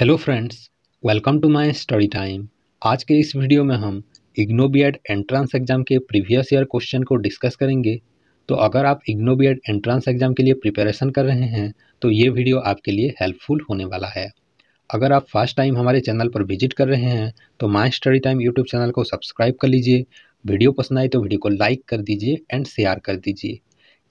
Hello friends welcome to my study time आज के इस वीडियो में हम IGNOU B Ed entrance exam के प्रीवियस ईयर क्वेश्चन को डिस्कस करेंगे तो अगर आप IGNOU B Ed entrance exam के लिए प्रिपरेशन कर रहे हैं तो ये वीडियो आपके लिए हेल्पफुल होने वाला है अगर आप फर्स्ट टाइम हमारे चैनल पर विजिट कर रहे हैं तो my study time YouTube channel को सब्सक्राइब कर लीजिए वीडियो पसंद आए तो वीडियो को लाइक कर दीजिए एंड शेयर कर दीजिए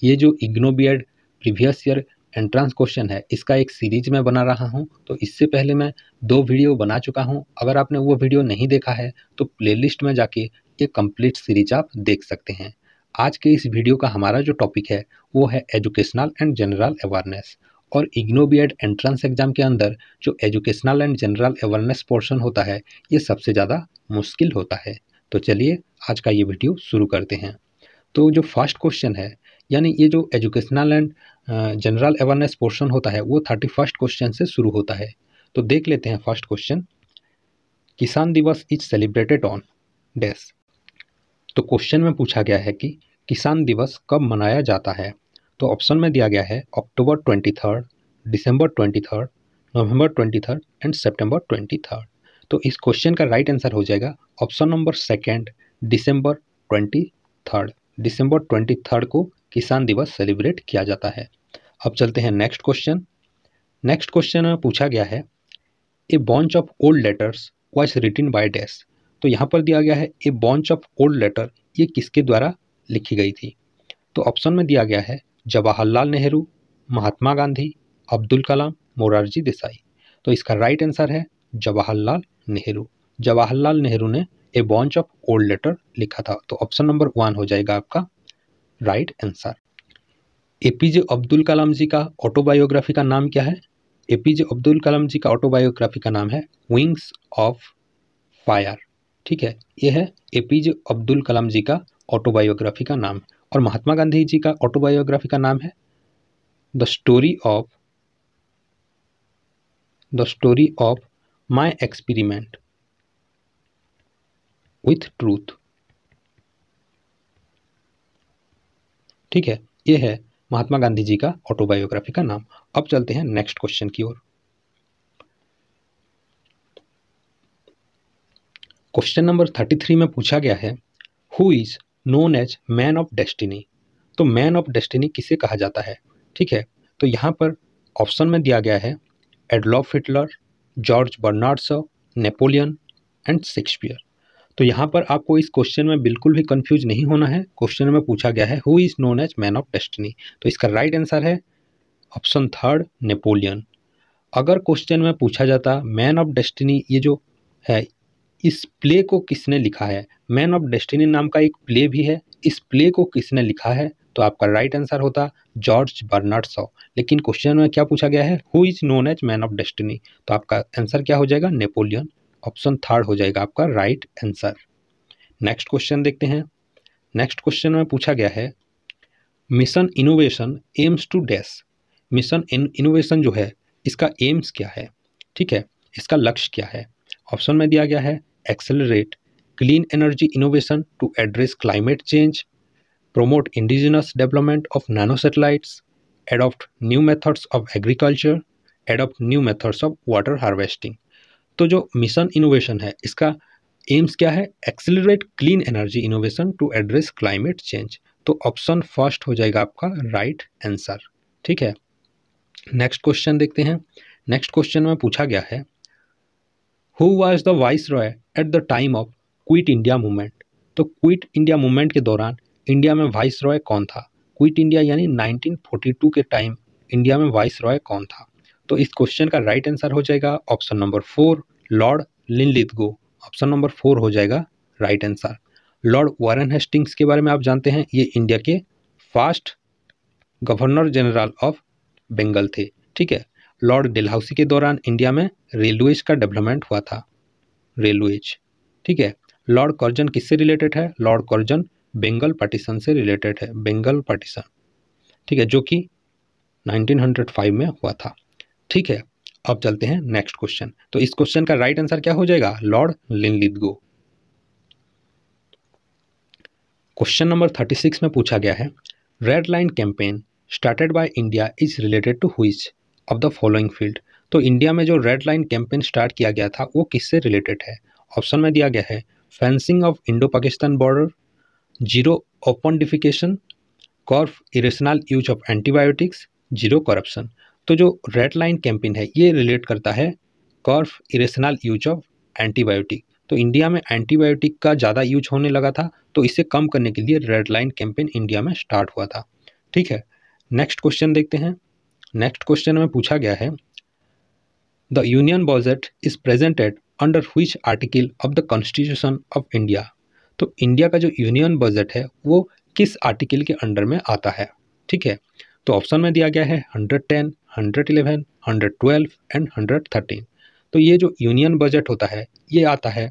ये जो IGNOU B Ed previous year entrance question है इसका एक सीरीज में बना रहा हूँ तो इससे पहले मैं दो वीडियो बना चुका हूँ अगर आपने वो वीडियो नहीं देखा है तो प्लेलिस्ट में जाके ये कंप्लीट सीरीज आप देख सकते हैं आज के इस वीडियो का हमारा जो टॉपिक है वो है एजुकेशनल एंड जनरल अवेयरनेस और IGNOU B Ed entrance exam के अंदर जो educational and general awareness portion होता है ये सबसे ज़्यादा मुश्किल होता है तो चलिए आज का ये वीडियो शुरू करते हैं तो जो फर्स्ट क्वेश्चन है यानी ये जो educational and general awareness portion होता है वो थर्टी फर्स्ट क्वेश्चन से शुरू होता है तो देख लेते हैं first question Kisan Diwas is celebrated on dash तो क्वेश्चन में पूछा गया है कि किसान दिवस कब मनाया जाता है तो ऑप्शन में दिया गया है October twenty third December twenty third November twenty third and September twenty third तो इस क्वेश्चन का राइट आंसर हो जाएगा option number second December twenty third December twenty third को किसान दिवस सेलिब्रेट किया जाता है अब चलते हैं नेक्स्ट क्वेश्चन नेक्स्ट क्वेश्चन में पूछा गया है a bunch of old letters was written by dash तो यहाँ पर दिया गया है a bunch of old letter ये किसके द्वारा लिखी गई थी तो ऑप्शन में दिया गया है जवाहरलाल नेहरू महात्मा गांधी अब्दुल कलाम मोरारजी देसाई तो इसका राइट आंसर है जवाहरलाल नेहरू जवाहरलाल नेहरू ने a bunch of old letter लिखा था तो ऑप्शन नंबर वन हो जाएगा आपका right answer A P J Abdul Kalam ji का ऑटोबायोग्राफी का नाम क्या है ए पी जे अब्दुल कलाम जी का ऑटोबायोग्राफी का नाम है विंग्स ऑफ फायर ठीक है ये है ए पी जे अब्दुल कलाम जी का ऑटोबायोग्राफी का नाम और महात्मा गांधी जी का ऑटोबायोग्राफी का नाम है the story of the story of my experiment with truth ठीक है ये है महात्मा गांधी जी का ऑटोबायोग्राफी का नाम अब चलते हैं नेक्स्ट क्वेश्चन की ओर क्वेश्चन नंबर थर्टी थ्री में पूछा गया है who is known as man of destiny तो मैन ऑफ डेस्टिनी किसे कहा जाता है ठीक है तो यहाँ पर ऑप्शन में दिया गया है Adolf Hitler George Bernards Napoleon and Shakespeare तो यहाँ पर आपको इस क्वेश्चन में बिल्कुल भी कंफ्यूज नहीं होना है क्वेश्चन में पूछा गया है who is known as man of destiny तो इसका राइट आंसर है ऑप्शन थर्ड नेपोलियन अगर क्वेश्चन में पूछा जाता मैन ऑफ डेस्टिनी ये जो है इस प्ले को किसने लिखा है मैन ऑफ डेस्टिनी नाम का एक प्ले भी है इस प्ले को किसने लिखा है तो आपका राइट आंसर होता जॉर्ज बर्नार्ड सॉ लेकिन क्वेश्चन में क्या पूछा गया है who is known as man of destiny तो आपका आंसर क्या हो जाएगा नेपोलियन ऑप्शन थर्ड हो जाएगा आपका राइट आंसर नेक्स्ट क्वेश्चन देखते हैं नेक्स्ट क्वेश्चन में पूछा गया है mission innovation aims to dash mission innovation जो है इसका एम्स क्या है ठीक है इसका लक्ष्य क्या है ऑप्शन में दिया गया है accelerate clean energy innovation to address climate change indigenous development of nano satellites adopt new methods of agriculture adopt new methods of water harvesting तो जो मिशन इनोवेशन है इसका एम्स क्या है accelerate clean energy innovation to address climate change तो option first हो जाएगा आपका राइट आंसर ठीक है नेक्स्ट क्वेश्चन देखते हैं नेक्स्ट क्वेश्चन में पूछा गया है who was the viceroy at the time of quit India movement तो क्विट इंडिया मूवमेंट के दौरान इंडिया में वाइस रॉय कौन था क्विट इंडिया यानी 1942 के टाइम इंडिया में वाइस रॉय कौन था तो इस क्वेश्चन का राइट right आंसर हो जाएगा option number four Lord Linlithgow option number four हो जाएगा right answer Lord Warren Hastings के बारे में आप जानते हैं ये इंडिया के first governor general of Bengal थे ठीक है लॉर्ड डेलहाउसी के दौरान इंडिया में रेलवेज का डेवलपमेंट हुआ था रेलवेज ठीक है लॉर्ड कर्जन किससे रिलेटेड है लॉर्ड कर्जन बंगाल पार्टीशन से रिलेटेड है बंगाल पार्टीशन ठीक है जो कि 1905 में हुआ था ठीक है अब चलते हैं नेक्स्ट क्वेश्चन तो इस क्वेश्चन का राइट आंसर क्या हो जाएगा Lord Linlithgow question number thirty six में पूछा गया है red line campaign started by India is related to which of the following field तो इंडिया में जो रेड लाइन कैंपेन स्टार्ट किया गया था वो किससे रिलेटेड है ऑप्शन में दिया गया है fencing of Indo Pakistan border zero open defecation curb irrational use of antibiotics zero corruption तो जो रेड लाइन कैंपेन है ये रिलेट करता है curb irrational use of antibiotic तो इंडिया में एंटीबायोटिक का ज़्यादा यूज होने लगा था तो इसे कम करने के लिए रेड लाइन कैंपेन इंडिया में स्टार्ट हुआ था ठीक है नेक्स्ट क्वेश्चन देखते हैं नेक्स्ट क्वेश्चन में पूछा गया है the union budget is presented under which article of the constitution of India तो इंडिया का जो यूनियन बजट है वो किस आर्टिकल के अंडर में आता है ठीक है तो ऑप्शन में दिया गया है hundred ten hundred eleven hundred twelve and hundred thirteen तो ये जो यूनियन बजट होता है ये आता है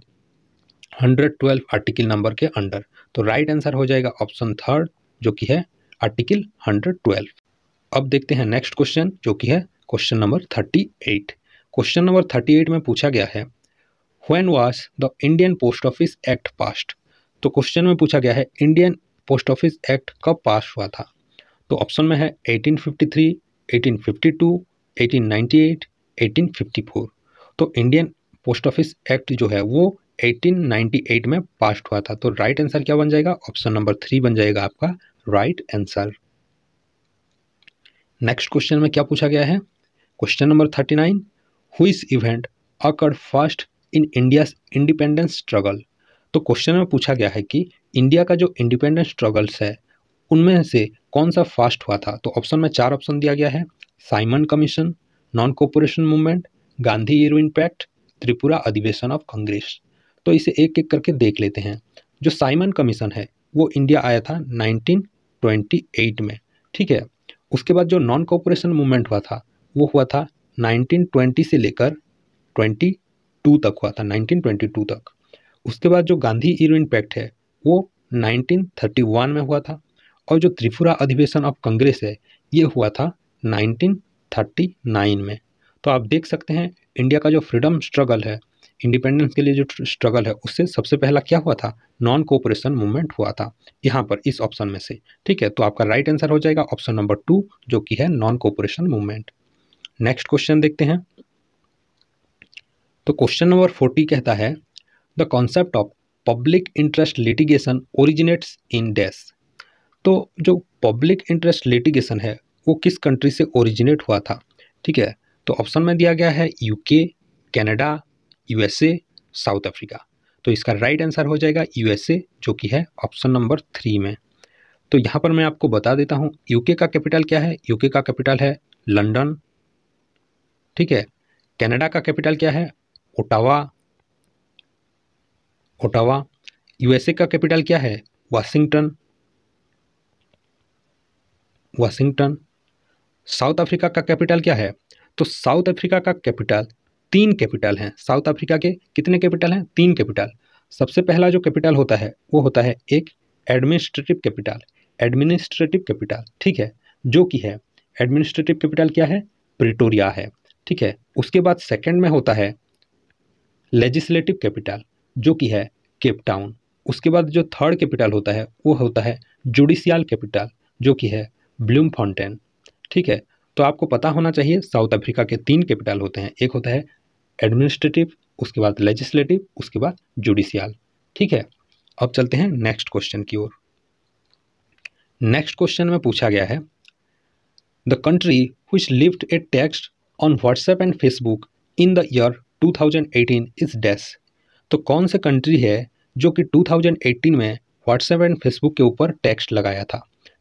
हंड्रेड ट्वेल्व आर्टिकल नंबर के अंडर तो राइट आंसर हो जाएगा ऑप्शन थर्ड जो कि है आर्टिकल हंड्रेड ट्वेल्व अब देखते हैं नेक्स्ट क्वेश्चन जो कि है question number thirty eight question number thirty eight में पूछा गया है when was the Indian post office act passed तो क्वेश्चन में पूछा गया है इंडियन पोस्ट ऑफिस एक्ट कब पास हुआ था तो ऑप्शन में है 1853, 1898, 1854 तो इंडियन पोस्ट ऑफिस एक्ट जो है वो 1898 में पास हुआ था तो राइट आंसर क्या बन जाएगा ऑप्शन नंबर थ्री बन जाएगा आपका राइट आंसर नेक्स्ट क्वेश्चन में क्या पूछा गया है question number thirty nine which event occurred first in India independence struggle तो क्वेश्चन में पूछा गया है कि इंडिया का जो इंडिपेंडेंस स्ट्रगल्स है उनमें से कौन सा फास्ट हुआ था तो ऑप्शन में चार ऑप्शन दिया गया है Simon commission non cooperation movement Gandhi Irwin pact Tripura अधिवेशन ऑफ कांग्रेस तो इसे एक एक करके देख लेते हैं जो साइमन कमीशन है वो इंडिया आया था 1928 में ठीक है उसके बाद जो नॉन कॉपोरेशन मूवमेंट हुआ था वो हुआ था 1920 से लेकर 22 तक हुआ था 1922 तक उसके बाद जो गांधी इरविन पैक्ट है वो 1931 में हुआ था और जो त्रिपुरा अधिवेशन ऑफ कांग्रेस है ये हुआ था 1939 में तो आप देख सकते हैं इंडिया का जो फ्रीडम स्ट्रगल है इंडिपेंडेंस के लिए जो स्ट्रगल है उससे सबसे पहला क्या हुआ था नॉन कोऑपरेशन मूवमेंट हुआ था यहाँ पर इस ऑप्शन में से ठीक है तो आपका राइट आंसर हो जाएगा ऑप्शन नंबर टू जो कि है non cooperation movement next question देखते हैं तो क्वेश्चन नंबर फोर्टी कहता है the concept of public interest litigation originates in dash तो जो पब्लिक इंटरेस्ट लिटिगेशन है वो किस कंट्री से ओरिजिनेट हुआ था ठीक है तो ऑप्शन में दिया गया है UK Canada USA South Africa तो इसका राइट आंसर हो जाएगा यूएसए जो कि है ऑप्शन नंबर थ्री में तो यहाँ पर मैं आपको बता देता हूँ यूके का कैपिटल क्या है यूके का कैपिटल है लंडन ठीक है कनाडा का कैपिटल क्या है ओटावा ओटावा यूएसए का कैपिटल क्या है वाशिंगटन वाशिंगटन साउथ अफ्रीका का कैपिटल क्या है तो साउथ अफ्रीका का कैपिटल तीन कैपिटल हैं साउथ अफ्रीका के कितने कैपिटल हैं तीन कैपिटल सबसे पहला जो कैपिटल होता है वो होता है एक एडमिनिस्ट्रेटिव कैपिटल एडमिनिस्ट्रेटिव कैपिटल ठीक है जो कि है एडमिनिस्ट्रेटिव कैपिटल क्या है प्रिटोरिया है ठीक है उसके बाद सेकंड में होता है लेजिस्लेटिव कैपिटल जो कि है केप टाउन उसके बाद जो थर्ड कैपिटल होता है वो होता है जुडिशियल कैपिटल जो कि है ब्लूम फाउंटेन ठीक है तो आपको पता होना चाहिए साउथ अफ्रीका के तीन कैपिटल होते हैं एक होता है एडमिनिस्ट्रेटिव उसके बाद लेजिस्लेटिव उसके बाद जुडिशियल ठीक है अब चलते हैं नेक्स्ट क्वेश्चन की ओर नेक्स्ट क्वेश्चन में पूछा गया है the country which lift a tax on WhatsApp and Facebook in the year 2018 is dash तो कौन से कंट्री है जो कि 2018 में व्हाट्सएप एंड फेसबुक के ऊपर टैक्स लगाया था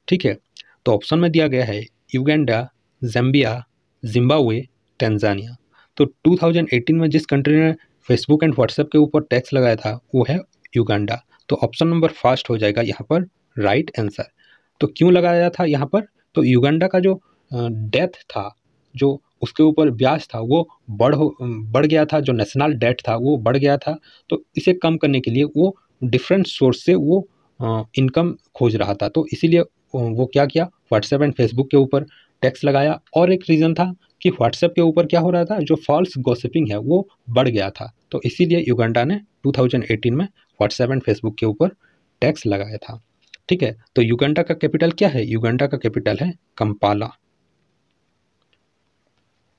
ठीक है तो ऑप्शन में दिया गया है युगेंडा जम्बिया जिम्बावे टेंजानिया तो 2018 में जिस कंट्री ने फेसबुक एंड व्हाट्सएप के ऊपर टैक्स लगाया था वो है युगांडा तो ऑप्शन नंबर फर्स्ट हो जाएगा यहाँ पर राइट right आंसर तो क्यों लगाया था यहाँ पर तो युगेंडा का जो डेथ था जो उसके ऊपर ब्याज था वो बढ़ हो बढ़ गया था जो नेशनल डेट था वो बढ़ गया था तो इसे कम करने के लिए वो डिफरेंट सोर्स से वो इनकम खोज रहा था तो इसीलिए वो क्या किया व्हाट्सएप एंड फेसबुक के ऊपर टैक्स लगाया और एक रीज़न था कि व्हाट्सएप के ऊपर क्या हो रहा था जो फॉल्स गॉसिपिंग है वो बढ़ गया था तो इसीलिए युगांडा ने 2018 में व्हाट्सएप एंड फेसबुक के ऊपर टैक्स लगाया था ठीक है तो युगांडा का कैपिटल क्या है युगांडा का कैपिटल है कंपाला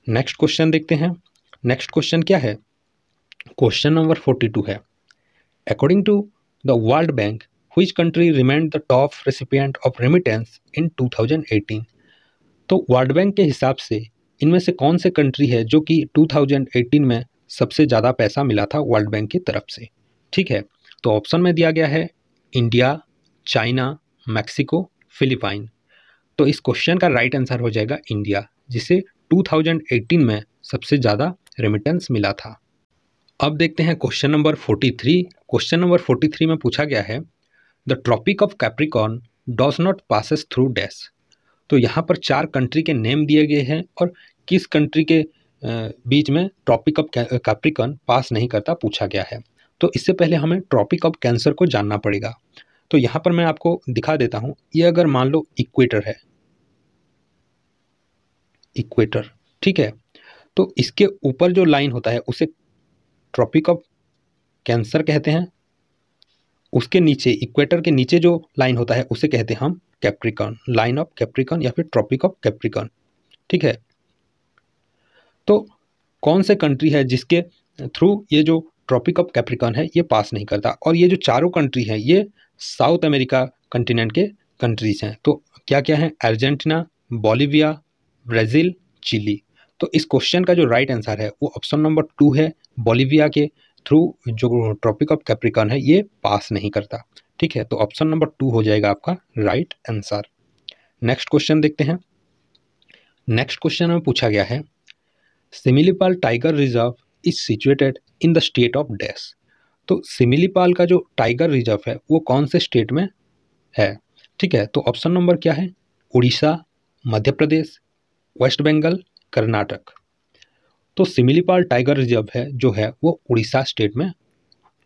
नेक्स्ट क्वेश्चन देखते हैं नेक्स्ट क्वेश्चन क्या है क्वेश्चन नंबर फोर्टी टू है according to the World Bank which country remained the top recipient of remittance in 2018 तो वर्ल्ड बैंक के हिसाब से इनमें से कौन से कंट्री है जो कि 2018 में सबसे ज़्यादा पैसा मिला था वर्ल्ड बैंक की तरफ से ठीक है तो ऑप्शन में दिया गया है इंडिया चाइना मैक्सिको फिलीपाइन तो इस क्वेश्चन का राइट आंसर हो जाएगा इंडिया जिसे 2018 में सबसे ज़्यादा रेमिटेंस मिला था अब देखते हैं क्वेश्चन नंबर 43 क्वेश्चन नंबर 43 में पूछा गया है the tropic of Capricorn does not passes through dash तो यहाँ पर चार कंट्री के नेम दिए गए हैं और किस कंट्री के बीच में ट्रॉपिक ऑफ कैप्रिकॉन पास नहीं करता पूछा गया है तो इससे पहले हमें ट्रॉपिक ऑफ कैंसर को जानना पड़ेगा तो यहाँ पर मैं आपको दिखा देता हूँ ये अगर मान लो इक्वेटर है इक्वेटर ठीक है तो इसके ऊपर जो लाइन होता है उसे ट्रॉपिक ऑफ कैंसर कहते हैं उसके नीचे इक्वेटर के नीचे जो लाइन होता है उसे कहते हैं हम कैप्रिकॉन लाइन ऑफ कैप्रिकॉन या फिर ट्रॉपिक ऑफ कैप्रिकॉन ठीक है तो कौन से कंट्री है जिसके थ्रू ये जो ट्रॉपिक ऑफ कैप्रिकॉन है ये पास नहीं करता और ये जो चारों कंट्री हैं ये साउथ अमेरिका कंटिनेंट के कंट्रीज हैं तो क्या क्या है अर्जेंटीना बॉलीविया ब्राज़ील चिली तो इस क्वेश्चन का जो राइट right आंसर है वो ऑप्शन नंबर टू है बॉलीविया के थ्रू जो ट्रॉपिक ऑफ कैप्रिकॉन है ये पास नहीं करता ठीक है तो ऑप्शन नंबर टू हो जाएगा आपका राइट आंसर नेक्स्ट क्वेश्चन देखते हैं नेक्स्ट क्वेश्चन में पूछा गया है Similipal tiger reserve is situated in the state of dash तो सिमिलीपाल का जो टाइगर रिजर्व है वो कौन से स्टेट में है ठीक है तो ऑप्शन नंबर क्या है उड़ीसा मध्य प्रदेश वेस्ट बंगाल कर्नाटक तो सिमिलीपाल टाइगर रिजर्व है जो है वो उड़ीसा स्टेट में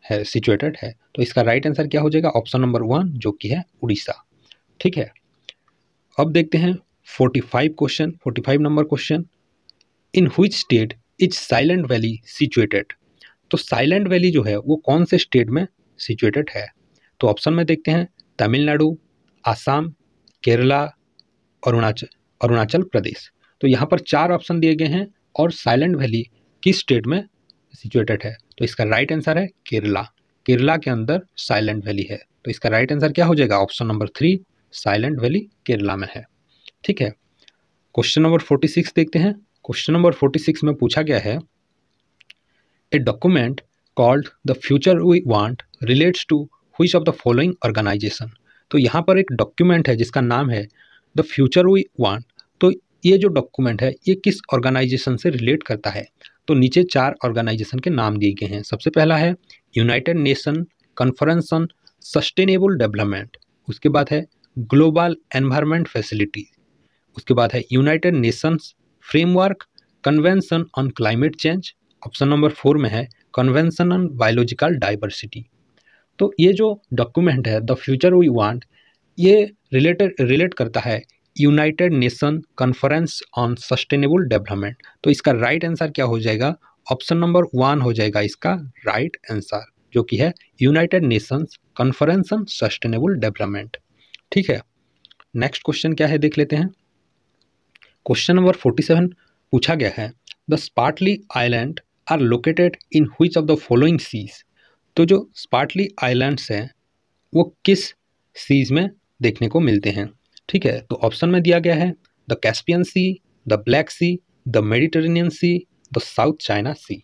है सिचुएटेड है तो इसका राइट आंसर क्या हो जाएगा ऑप्शन नंबर वन जो कि है उड़ीसा ठीक है अब देखते हैं forty five question forty five number question in which state is silent valley situated तो साइलेंट वैली जो है वो कौन से स्टेट में सिचुएटेड है तो ऑप्शन में देखते हैं तमिलनाडु आसाम केरला अरुणाचल अरुणाचल प्रदेश तो यहाँ पर चार ऑप्शन दिए गए हैं और साइलेंट वैली किस स्टेट में सिचुएटेड है तो इसका राइट आंसर है केरला केरला के अंदर साइलेंट वैली है तो इसका राइट आंसर क्या हो जाएगा option number three silent valley Kerala में है ठीक है क्वेश्चन नंबर फोर्टी सिक्स देखते हैं क्वेश्चन नंबर फोर्टी सिक्स में पूछा गया है a document called the future we want relates to which of the following organization तो यहाँ पर एक डॉक्यूमेंट है जिसका नाम है द फ्यूचर वी वांट ये जो डॉक्यूमेंट है ये किस ऑर्गेनाइजेशन से रिलेट करता है तो नीचे चार ऑर्गेनाइजेशन के नाम दिए गए हैं सबसे पहला है United Nation conference on sustainable development उसके बाद है ग्लोबल एनवायरनमेंट फैसिलिटी उसके बाद है United Nations framework convention on climate change option number four में है कन्वेंशन ऑन बायोलॉजिकल डाइवर्सिटी तो ये जो डॉक्यूमेंट है द फ्यूचर वी वांट ये रिलेटेड रिलेट करता है United Nation conference on sustainable development तो इसका राइट आंसर क्या हो जाएगा ऑप्शन नंबर वन हो जाएगा इसका राइट आंसर जो कि है United Nations conference on sustainable development ठीक है नेक्स्ट क्वेश्चन क्या है देख लेते हैं क्वेश्चन नंबर फोर्टी सेवन पूछा गया है the Spratly island are located in which of the following seize तो जो स्पार्टली आइलैंड्स हैं वो किस सीज में देखने को मिलते हैं ठीक है तो ऑप्शन में दिया गया है the Caspian sea the black sea the Mediterranean sea the South China sea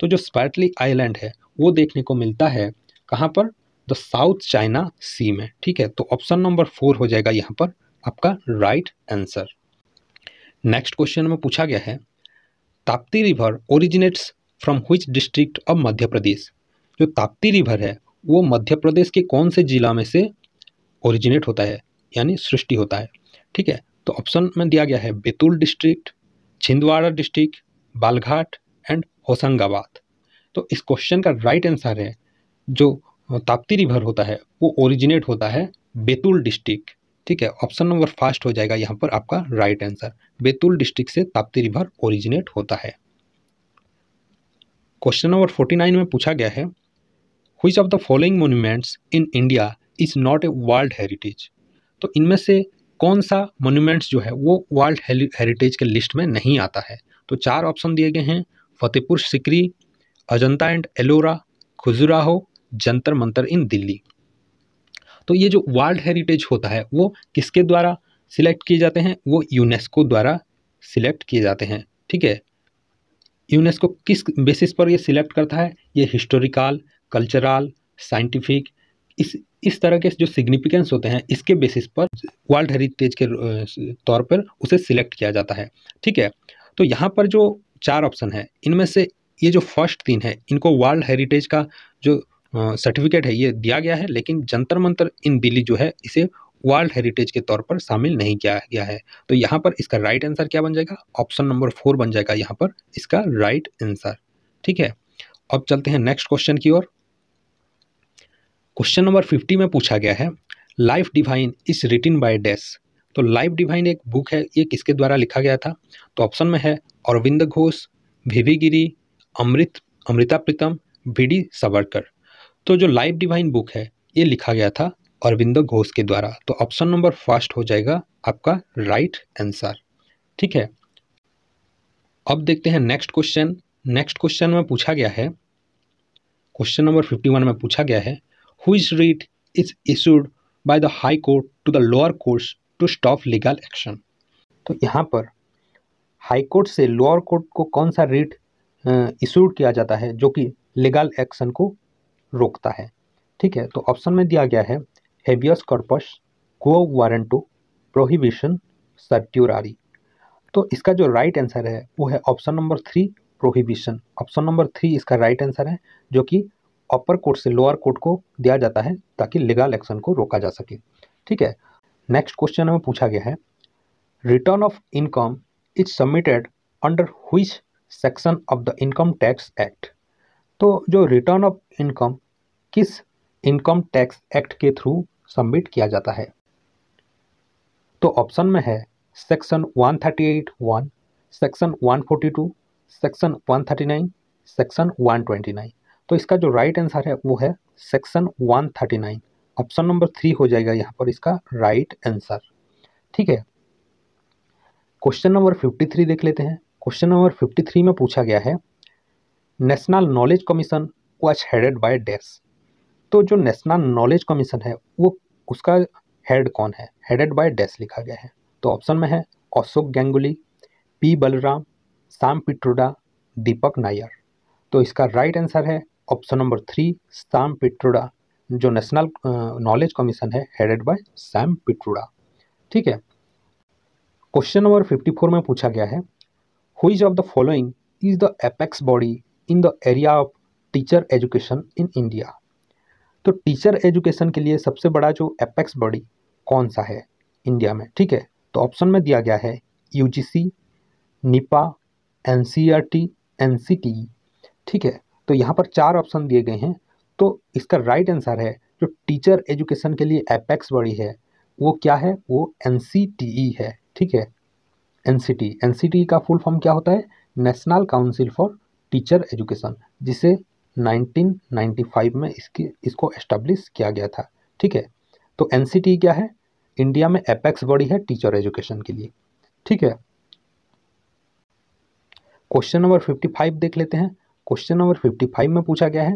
तो जो स्पैटली आइलैंड है वो देखने को मिलता है कहाँ पर द साउथ चाइना सी में ठीक है तो ऑप्शन नंबर फोर हो जाएगा यहाँ पर आपका राइट आंसर नेक्स्ट क्वेश्चन में पूछा गया है Tapti river originates from which district of Madhya Pradesh जो ताप्ती रिवर है वो मध्य प्रदेश के कौन से जिला में से ओरिजिनेट होता है यानी सृष्टि होता है ठीक है तो ऑप्शन में दिया गया है Betul district Chhindwara district Balaghat and Hoshangabad तो इस क्वेश्चन का राइट आंसर है जो ताप्ती रिवर होता है वो ओरिजिनेट होता है बेतुल डिस्ट्रिक्ट ठीक है ऑप्शन नंबर फास्ट हो जाएगा यहाँ पर आपका राइट आंसर बेतुल डिस्ट्रिक्ट से ताप्ती रिवर ओरिजिनेट होता है क्वेश्चन नंबर फोर्टी नाइन में पूछा गया है which of the following monuments in India is not a world heritage तो इनमें से कौन सा मोन्यूमेंट्स जो है वो वर्ल्ड हेरिटेज के लिस्ट में नहीं आता है तो चार ऑप्शन दिए गए हैं फतेहपुर सिकरी अजंता एंड एलोरा खुजुराहो जंतर मंतर इन दिल्ली तो ये जो वर्ल्ड हेरिटेज होता है वो किसके द्वारा सिलेक्ट किए जाते हैं वो यूनेस्को द्वारा सिलेक्ट किए जाते हैं ठीक है यूनेस्को किस बेसिस पर ये सिलेक्ट करता है ये हिस्टोरिकल कल्चरल साइंटिफिक इस इस तरह के जो सिग्निफिकेंस होते हैं इसके बेसिस पर वर्ल्ड हेरिटेज के तौर पर उसे सिलेक्ट किया जाता है ठीक है तो यहाँ पर जो चार ऑप्शन है इनमें से ये जो फर्स्ट तीन है इनको वर्ल्ड हेरिटेज का जो सर्टिफिकेट है ये दिया गया है लेकिन जंतर मंतर इन दिल्ली जो है इसे वर्ल्ड हेरिटेज के तौर पर शामिल नहीं किया गया है तो यहाँ पर इसका राइट आंसर क्या बन जाएगा ऑप्शन नंबर फोर बन जाएगा यहाँ पर इसका राइट आंसर ठीक है अब चलते हैं नेक्स्ट क्वेश्चन की ओर क्वेश्चन नंबर फिफ्टी में पूछा गया है life divine is written by dash तो लाइफ डिवाइन एक बुक है ये किसके द्वारा लिखा गया था तो ऑप्शन में है Aurobindo Ghosh V V Giri Amrit Amrita Pritam V D Savarkar तो जो लाइफ डिवाइन बुक है ये लिखा गया था अरविंद घोष के द्वारा तो ऑप्शन नंबर फर्स्ट हो जाएगा आपका राइट आंसर ठीक है अब देखते हैं नेक्स्ट क्वेश्चन नेक्स्ट क्वेश्चन में पूछा गया है क्वेश्चन नंबर फिफ्टी वन में पूछा गया है whose writ is issued by the High Court to the lower courts to stop legal action. तो यहाँ पर हाई कोर्ट से लोअर कोर्ट को कौन सा रीट इशूड किया जाता है जो कि लीगल एक्शन को रोकता है ठीक है तो ऑप्शन में दिया गया है habeas corpus quo warranto prohibition certiorari तो इसका जो राइट right आंसर है वो है option number three prohibition option number three इसका राइट right आंसर है जो कि अपर कोर्ट से लोअर कोर्ट को दिया जाता है ताकि लीगल एक्शन को रोका जा सके ठीक है नेक्स्ट क्वेश्चन हमें पूछा गया है return of income is submitted under which section of the income tax act तो जो रिटर्न ऑफ इनकम किस इनकम टैक्स एक्ट के थ्रू सबमिट किया जाता है तो ऑप्शन में है section 138 one section one section 139 section 129 तो इसका जो राइट आंसर है वो है सेक्शन 139 ऑप्शन नंबर थ्री हो जाएगा यहाँ पर इसका राइट आंसर ठीक है क्वेश्चन नंबर 53 देख लेते हैं क्वेश्चन नंबर 53 में पूछा गया है national knowledge commission was headed by dash तो जो नेशनल नॉलेज कमीशन है वो उसका हेड कौन है हेडेड बाय डैश लिखा गया है तो ऑप्शन में है अशोक गेंगुली पी बलराम साम पिट्रोडा दीपक नायर तो इसका राइट आंसर है option number three Sam Pitroda जो नेशनल नॉलेज कमीशन है हेडेड बाय सैम पिट्रोडा ठीक है क्वेश्चन नंबर फिफ्टी फोर में पूछा गया है which of the following is the apex body in the area of teacher education in India तो टीचर एजुकेशन के लिए सबसे बड़ा जो एपेक्स बॉडी कौन सा है इंडिया में ठीक है तो ऑप्शन में दिया गया है U NIEPA N C R T N C T ठीक है तो यहाँ पर चार ऑप्शन दिए गए हैं तो इसका राइट आंसर है जो टीचर एजुकेशन के लिए एपेक्स बड़ी है वो क्या है वो एन e है ठीक है एन सी e. e का फुल फॉर्म क्या होता है national council for teacher education जिसे 1995 में इसकी इसको एस्टेब्लिश किया गया था ठीक है तो एन क्या है इंडिया में एपेक्स बॉडी है टीचर एजुकेशन के लिए ठीक है क्वेश्चन नंबर 55 देख लेते हैं क्वेश्चन नंबर फिफ्टी फाइव में पूछा गया है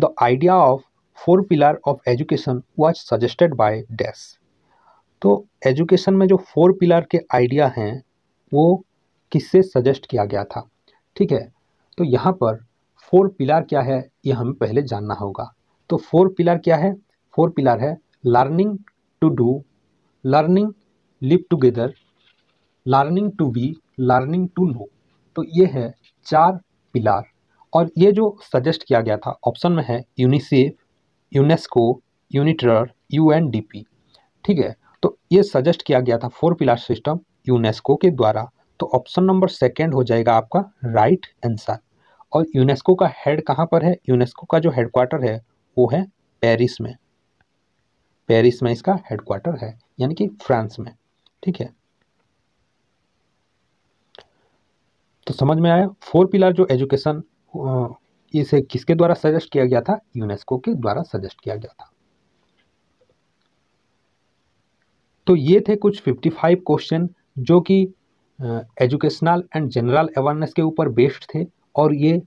the idea of four pillar of education was suggested by dash तो एजुकेशन में जो फोर पिलर के आइडिया हैं वो किससे सजेस्ट किया गया था ठीक है तो यहाँ पर फोर पिलर क्या है ये हमें पहले जानना होगा तो फोर पिलर क्या है फोर पिलर है learning to do learning live together learning to be learning to know तो ये है चार पिलार और ये जो सजेस्ट किया गया था ऑप्शन में है यूनिसेफ यूनेस्को यूनिटर यू ठीक है तो ये सजेस्ट किया गया था फोर पिलार सिस्टम यूनेस्को के द्वारा तो ऑप्शन नंबर सेकेंड हो जाएगा आपका राइट आंसर और यूनेस्को का हेड कहाँ पर है यूनेस्को का जो हेडक्वार्टर है वो है पेरिस में पेरिस में इसका हेडक्वार्टर है यानी कि फ्रांस में ठीक है तो समझ में आया फोर पिलर जो एजुकेशन इसे किसके द्वारा सजेस्ट किया गया था यूनेस्को के द्वारा सजेस्ट किया गया था तो ये थे कुछ 55 क्वेश्चन जो कि एजुकेशनल एंड जनरल अवेयरनेस के ऊपर बेस्ड थे और ये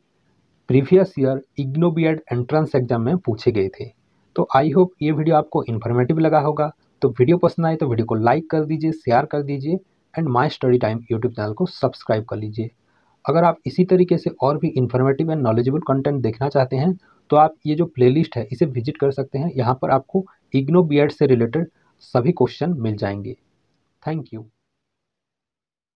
previous year IGNOU B Ed entrance exam में पूछे गए थे तो आई होप ये वीडियो आपको इन्फॉर्मेटिव लगा होगा तो वीडियो पसंद आए तो वीडियो को लाइक कर दीजिए शेयर कर दीजिए and my study time YouTube channel को सब्सक्राइब कर लीजिए अगर आप इसी तरीके से और भी इन्फॉर्मेटिव एंड नॉलेजेबल कंटेंट देखना चाहते हैं तो आप ये जो प्लेलिस्ट है इसे विजिट कर सकते हैं यहाँ पर आपको इग्नो बी से रिलेटेड सभी क्वेश्चन मिल जाएंगे थैंक यू